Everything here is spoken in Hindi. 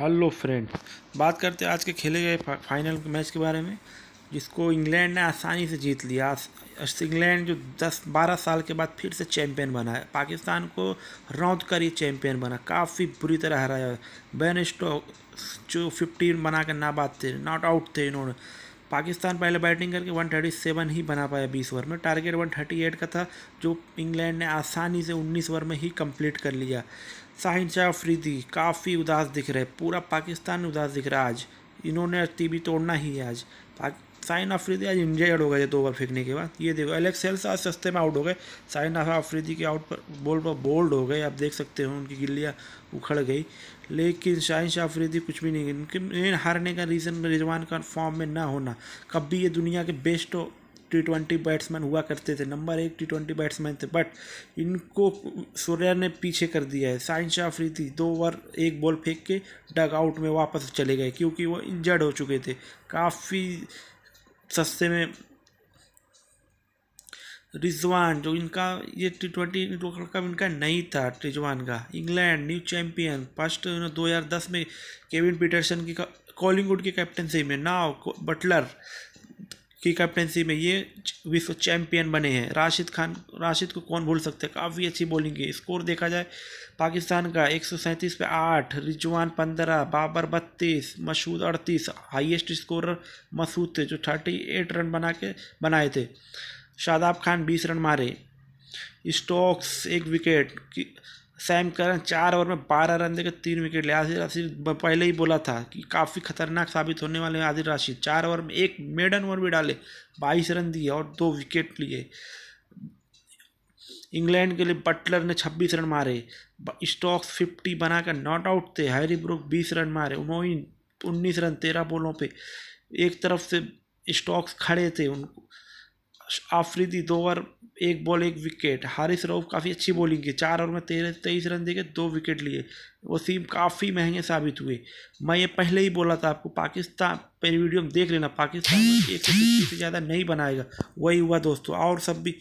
हेलो फ्रेंड बात करते हैं आज के खेले गए फा, फाइनल मैच के बारे में जिसको इंग्लैंड ने आसानी से जीत लिया इंग्लैंड जो 10-12 साल के बाद फिर से चैंपियन बना है पाकिस्तान को रौद कर ही चैंपियन बना काफ़ी बुरी तरह हराया बेन स्टॉक जो 15 बना कर बात थे नॉट आउट थे इन्होंने पाकिस्तान पहले बैटिंग करके 137 ही बना पाया 20 ओवर में टारगेट 138 का था जो इंग्लैंड ने आसानी से 19 ओवर में ही कंप्लीट कर लिया साहिन शाह अफरीदी काफ़ी उदास दिख रहे पूरा पाकिस्तान उदास दिख रहा आज इन्होंने टी तोड़ना ही है आज साइन आफरीदी आज इंजर्ड हो गए दो ओवर फेंकने के बाद ये देखो एलेक्स हेल्स आज सस्ते में आउट हो गए साइन आफरीदी के आउट पर बॉल पर बोल्ड हो गए आप देख सकते हो उनकी गिल्लियाँ उखड़ गई लेकिन शाहिन अफरीदी कुछ भी नहीं उनके मेन हारने का रीज़न रिजवान का फॉर्म में ना होना कब भी ये दुनिया के बेस्ट टी ट्वेंटी बैट्समैन हुआ करते थे नंबर एक टी ट्वेंटी बैट्समैन थे बट इनको सूर्या ने पीछे कर दिया है साइन शाह अफरीदी दो ओवर एक बॉल फेंक के डग आउट में वापस चले गए क्योंकि वो इंजर्ड हो चुके थे काफ़ी सस्ते में रिजवान जो इनका ये टी ट्वेंटी कप इनका नहीं था रिजवान का इंग्लैंड न्यू चैंपियन फर्स्ट दो हज़ार दस में केविन पीटरसन की कॉलिंगवुड की कैप्टनसी में नाव बटलर की कैप्टनसी में ये विश्व चैंपियन बने हैं राशिद खान राशिद को कौन भूल सकते हैं काफ़ी अच्छी बॉलिंग की स्कोर देखा जाए पाकिस्तान का एक सौ सैंतीस पे आठ रिजवान पंद्रह बाबर बत्तीस मसूद अड़तीस हाईएस्ट स्कोर मसूद थे जो थर्टी एट रन बना के बनाए थे शादाब खान बीस रन मारे स्टोक्स एक विकेट सैम करन चार ओवर में बारह रन देकर तीन विकेट लिया आदिर राशिद पहले ही बोला था कि काफ़ी खतरनाक साबित होने वाले हैं आदिर राशिद चार ओवर में एक मेडन ओवर भी डाले बाईस रन दिए और दो विकेट लिए इंग्लैंड के लिए बटलर ने छब्बीस रन मारे स्टॉक्स फिफ्टी बनाकर नॉट आउट थे हैरी ब्रुक बीस रन मारे उमोइन उन्नीस रन तेरह बोलों पर एक तरफ से स्टॉक्स खड़े थे उनको आफरीदी दो ओवर एक बॉल एक विकेट हारिस रऊफ काफ़ी अच्छी बॉलिंग की चार ओवर में तेरह तेईस रन देके दो विकेट लिए वसीम काफ़ी महंगे साबित हुए मैं ये पहले ही बोला था आपको पाकिस्तान पर वीडियो में देख लेना पाकिस्तान एक सौ से ज़्यादा नहीं बनाएगा वही हुआ दोस्तों और सब भी